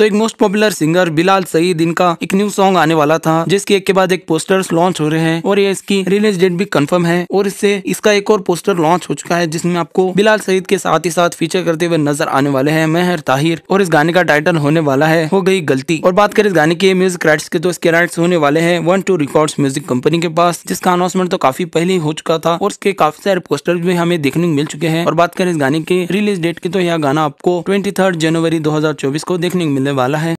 तो एक most popular singer Bilal Saeed इनका एक न्यू सॉन्ग आने वाला था जिसके एक के बाद एक पोस्टर्स लॉन्च हो रहे हैं और ये इसकी रिलीज डेट भी कंफर्म है और इससे इसका एक और पोस्टर लॉन्च हो चुका है जिसमें आपको बिलाल सईद के साथ ही साथ फीचर करते हुए नजर आने वाले हैं मेहर ताहिर और इस गाने का टाइटल होने वाला है हो गई गलती और बात करें इस गाने के म्यूजिक राइट्स के तो इसके राइट्स होने वाले हैं one two records music company के पास जिसका अनाउंसमेंट तो काफी पहले हो चुका था और इसके काफी सारे पोस्टर भी हमें देखने को मिल चुके हैं और बात करें इस गाने के रिलीज डेट की तो यह गाना आपको ट्वेंटी जनवरी दो को देखने को मिले वाला है।